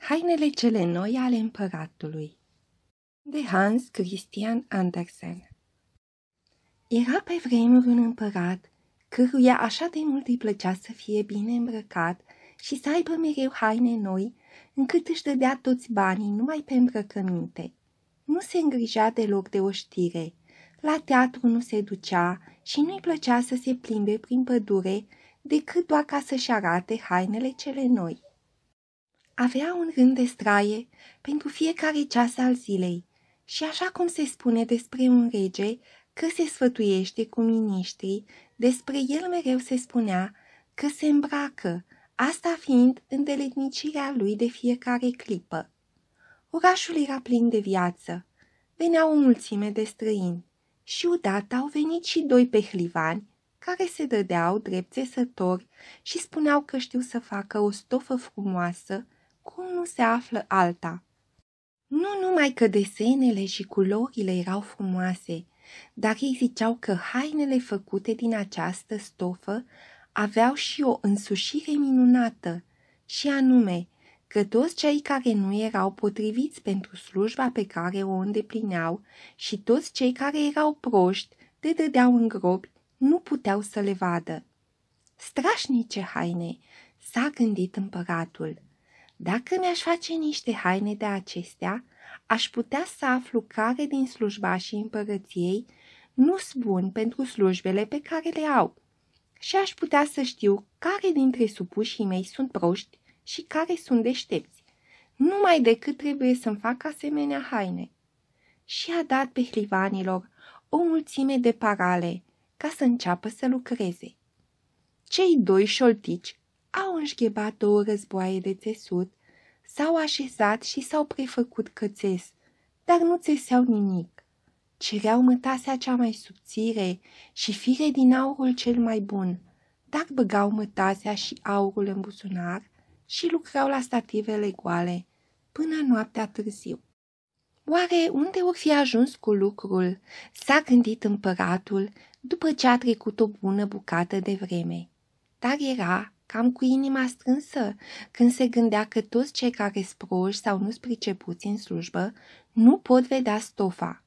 Hainele cele noi ale împăratului De Hans Christian Andersen Era pe vremuri un împărat căruia așa de mult îi plăcea să fie bine îmbrăcat și să aibă mereu haine noi, încât își dădea toți banii numai pe îmbrăcăminte. Nu se îngrija deloc de o știre. La teatru nu se ducea și nu-i plăcea să se plimbe prin pădure decât doar ca să-și arate hainele cele noi. Avea un rând de straie pentru fiecare ceas al zilei și așa cum se spune despre un rege că se sfătuiește cu miniștrii, despre el mereu se spunea că se îmbracă, asta fiind îndeletnicirea lui de fiecare clipă. Orașul era plin de viață. Veneau o mulțime de străini și odată au venit și doi pehlivani care se dădeau drept țesători și spuneau că știu să facă o stofă frumoasă cum nu se află alta. Nu numai că desenele și culorile erau frumoase, dar ei ziceau că hainele făcute din această stofă aveau și o însușire minunată, și anume că toți cei care nu erau potriviți pentru slujba pe care o îndeplineau și toți cei care erau proști, de dădeau în gropi, nu puteau să le vadă. Strașnice haine, s-a gândit împăratul. Dacă mi-aș face niște haine de acestea, aș putea să aflu care din și împărăției nu sunt bun pentru slujbele pe care le au și aș putea să știu care dintre supușii mei sunt proști și care sunt deștepți. Numai decât trebuie să-mi fac asemenea haine. Și a dat pe hlivanilor o mulțime de parale ca să înceapă să lucreze. Cei doi șoltici au înșghebat două războaie de țesut, s-au așezat și s-au prefăcut cățes, dar nu țeseau nimic. Cereau mătasea cea mai subțire și fire din aurul cel mai bun, dar băgau mătasea și aurul în buzunar și lucrau la stativele goale, până noaptea târziu. Oare unde o fi ajuns cu lucrul? S-a gândit împăratul după ce a trecut o bună bucată de vreme. Dar era cam cu inima strânsă, când se gândea că toți cei care sproși sau nu pricepuți în slujbă nu pot vedea stofa.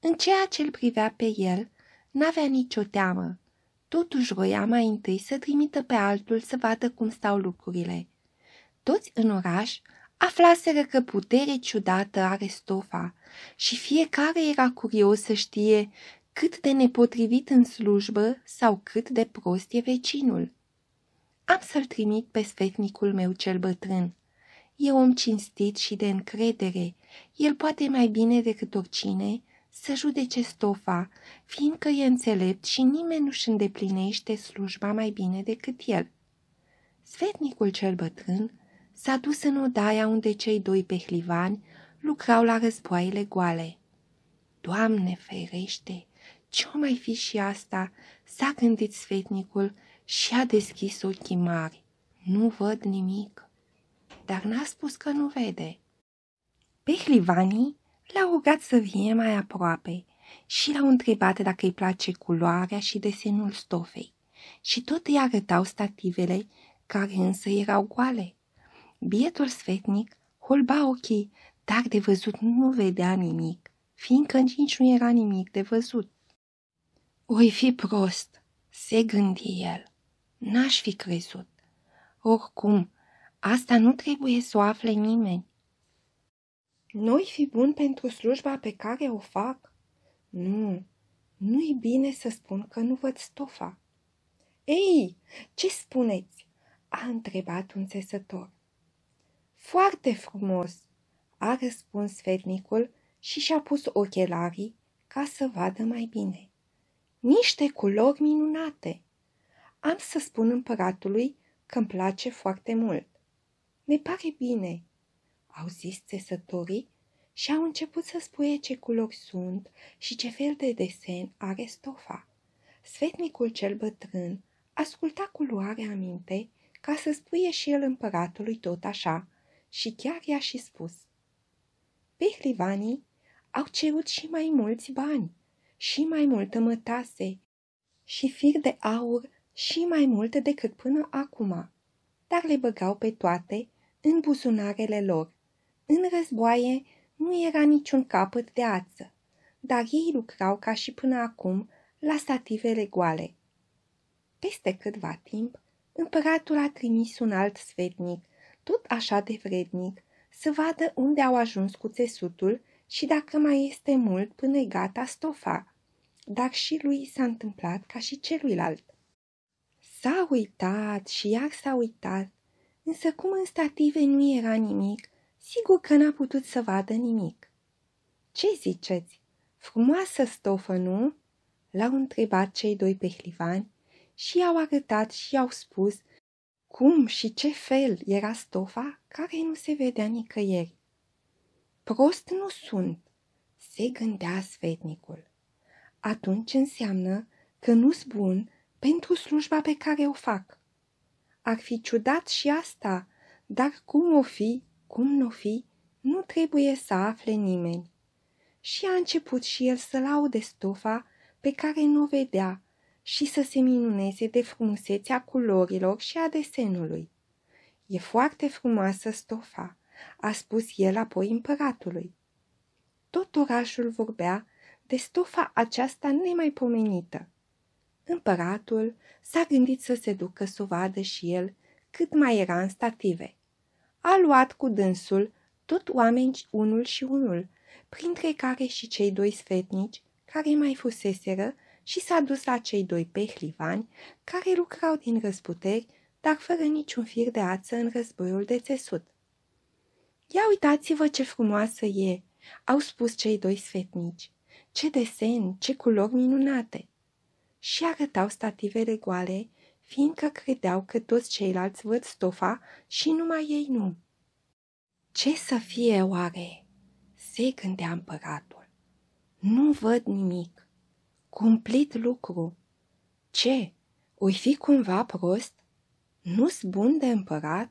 În ceea ce îl privea pe el, n-avea nicio teamă. Totuși roia mai întâi să trimită pe altul să vadă cum stau lucrurile. Toți în oraș aflaseră că putere ciudată are stofa și fiecare era curios să știe cât de nepotrivit în slujbă sau cât de prost e vecinul. Am să-l trimit pe sfetnicul meu cel bătrân. E om cinstit și de încredere. El poate mai bine decât oricine să judece stofa, fiindcă e înțelept și nimeni nu-și îndeplinește slujba mai bine decât el. Sfetnicul cel bătrân s-a dus în odaia unde cei doi pehlivani lucrau la războaiele goale. Doamne ferește, ce-o mai fi și asta?" s-a gândit sfetnicul și a deschis ochii mari. Nu văd nimic. Dar n-a spus că nu vede. Pe l au rugat să vie mai aproape și l-au întrebat dacă îi place culoarea și desenul stofei și tot îi arătau stativele, care însă erau goale. Bietul sfetnic holba ochii, dar de văzut nu vedea nimic, fiindcă nici nu era nimic de văzut. Oi fi prost, se gândi el. N-aș fi crezut. Oricum, asta nu trebuie să o afle nimeni. Noi fi bun pentru slujba pe care o fac? Nu, nu-i bine să spun că nu văd stofa. Ei, ce spuneți? a întrebat un țesător. Foarte frumos, a răspuns fetnicul și și-a pus ochelarii ca să vadă mai bine. Niște culori minunate! Am să spun împăratului că îmi place foarte mult. Ne pare bine, au zis țesătorii și au început să spuie ce culori sunt și ce fel de desen are stofa. Sfetnicul cel bătrân asculta cu luare aminte ca să spuie și el împăratului tot așa și chiar i-a și spus. Pehlivanii au cerut și mai mulți bani, și mai multă mătase, și fir de aur și mai mult decât până acum, dar le băgau pe toate în buzunarele lor. În războaie nu era niciun capăt de ață, dar ei lucrau ca și până acum la stativele goale. Peste câtva timp, împăratul a trimis un alt sfetnic, tot așa de vrednic, să vadă unde au ajuns cu țesutul și dacă mai este mult până gata stofa. Dar și lui s-a întâmplat ca și celuilalt. S-a uitat și iar s-a uitat, însă cum în stative nu era nimic, sigur că n-a putut să vadă nimic. Ce ziceți? Frumoasă stofă, nu?" L-au întrebat cei doi pehlivani și i-au arătat și i-au spus cum și ce fel era stofa care nu se vedea nicăieri. Prost nu sunt, se gândea sfetnicul. Atunci înseamnă că nu-s bun pentru slujba pe care o fac. Ar fi ciudat și asta, dar cum o fi, cum nu fi, nu trebuie să afle nimeni. Și a început și el să laude stofa pe care nu o vedea și să se minuneze de frumusețea culorilor și a desenului. E foarte frumoasă stofa, a spus el apoi împăratului. Tot orașul vorbea de stofa aceasta nemaipomenită împăratul s-a gândit să se ducă să vadă și el cât mai era în stative. A luat cu dânsul tot oameni unul și unul, printre care și cei doi sfetnici care mai fuseseră și s-a dus la cei doi pehlivani care lucrau din răsputeri, dar fără niciun fir de ață în războiul de țesut. Ia uitați-vă ce frumoasă e!" au spus cei doi sfetnici. Ce desen, ce culori minunate! și arătau stativele goale, fiindcă credeau că toți ceilalți văd stofa și numai ei nu. Ce să fie oare? Se gândea împăratul. Nu văd nimic. Cumplit lucru. Ce? Oi fi cumva prost? Nu-s bun de împărat?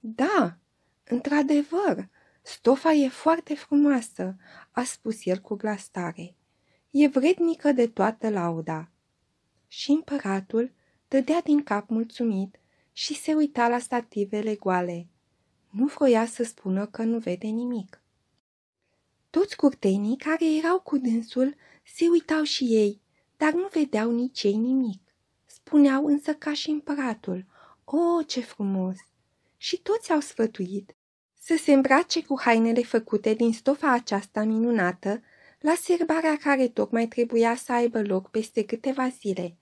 Da, într-adevăr, stofa e foarte frumoasă, a spus el cu glas tare e vrednică de toată lauda. Și împăratul dădea din cap mulțumit și se uita la stativele goale. Nu vroia să spună că nu vede nimic. Toți curtenii care erau cu dânsul se uitau și ei, dar nu vedeau nici ei nimic. Spuneau însă ca și împăratul, o, ce frumos! Și toți au sfătuit să se îmbrace cu hainele făcute din stofa aceasta minunată la serbarea care tocmai trebuia să aibă loc peste câteva zile.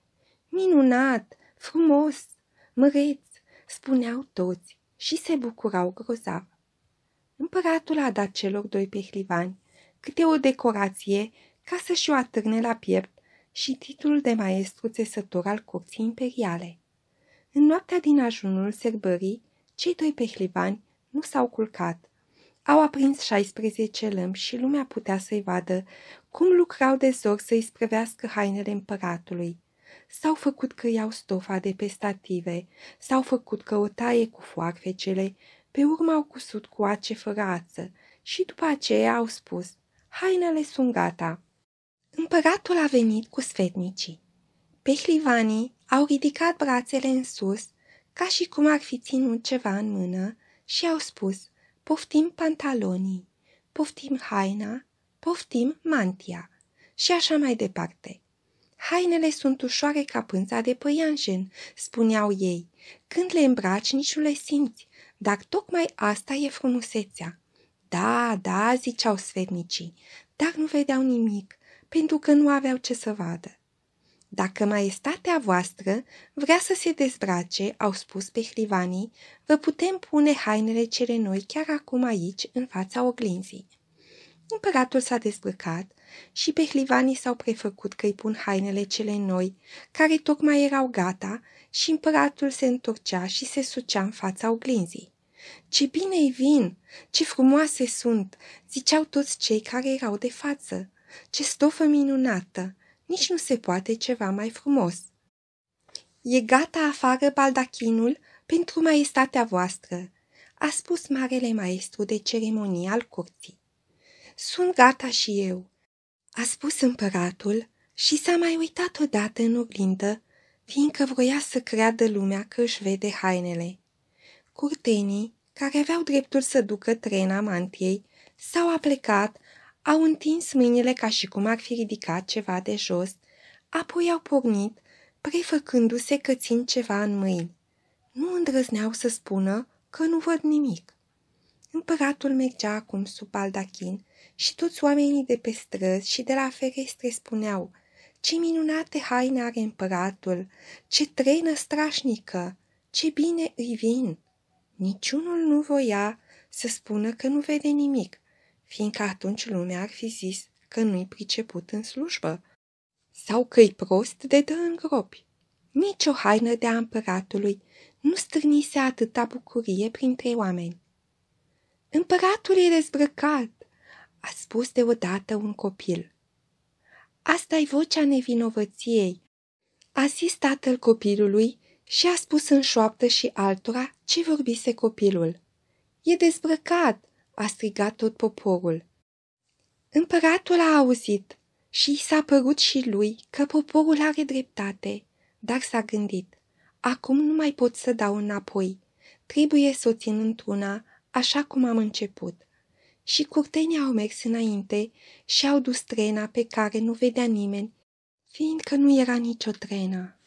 Minunat, frumos, măreț, spuneau toți și se bucurau grozav. Împăratul a dat celor doi pehlivani câte o decorație ca să-și o atârne la piept și titlul de maestru țesător al curții imperiale. În noaptea din ajunul serbării, cei doi pehlivani nu s-au culcat, au aprins 16 lămpi și lumea putea să-i vadă cum lucrau de zor să-i sprevească hainele împăratului. S-au făcut că iau stofa de pe stative, s-au făcut că o taie cu foarfecele, pe urmă au cusut cu ace fără ață și după aceea au spus, hainele sunt gata. Împăratul a venit cu sfetnicii. Pehlivanii au ridicat brațele în sus, ca și cum ar fi ținut ceva în mână, și au spus, poftim pantalonii, poftim haina, poftim mantia și așa mai departe. Hainele sunt ușoare ca pânza de păianjen, spuneau ei. Când le îmbraci, nici nu le simți, dar tocmai asta e frumusețea. Da, da, ziceau sfetnicii, dar nu vedeau nimic, pentru că nu aveau ce să vadă. Dacă maestatea voastră vrea să se dezbrace, au spus pe hrivanii, vă putem pune hainele cele noi chiar acum aici, în fața oglinzii. Împăratul s-a dezbrăcat și pe hrivanii s-au prefăcut că îi pun hainele cele noi, care tocmai erau gata, și împăratul se întorcea și se sucea în fața oglinzii. Ce bine îi vin! Ce frumoase sunt!" ziceau toți cei care erau de față. Ce stofă minunată! nici nu se poate ceva mai frumos. E gata afară baldachinul pentru maestatea voastră, a spus marele maestru de ceremonie al curții. Sunt gata și eu, a spus împăratul și s-a mai uitat odată în oglindă, fiindcă vroia să creadă lumea că își vede hainele. Curtenii, care aveau dreptul să ducă trena mantiei, s-au aplecat au întins mâinile ca și cum ar fi ridicat ceva de jos, apoi au pornit, prefăcându-se că țin ceva în mâini. Nu îndrăzneau să spună că nu văd nimic. Împăratul mergea acum sub baldachin și toți oamenii de pe străzi și de la ferestre spuneau Ce minunate haine are împăratul! Ce trenă strașnică! Ce bine îi vin!" Niciunul nu voia să spună că nu vede nimic, fiindcă atunci lumea ar fi zis că nu-i priceput în slujbă sau că-i prost de dă în gropi. Nici o haină de a împăratului nu strânise atâta bucurie printre oameni. Împăratul e dezbrăcat, a spus deodată un copil. asta e vocea nevinovăției, a zis tatăl copilului și a spus în șoaptă și altora ce vorbise copilul. E dezbrăcat, a strigat tot poporul. Împăratul a auzit și i s-a părut și lui că poporul are dreptate, dar s-a gândit, acum nu mai pot să dau înapoi, trebuie să o țin într-una, așa cum am început. Și curtenii au mers înainte și au dus trena pe care nu vedea nimeni, fiindcă nu era nicio trenă.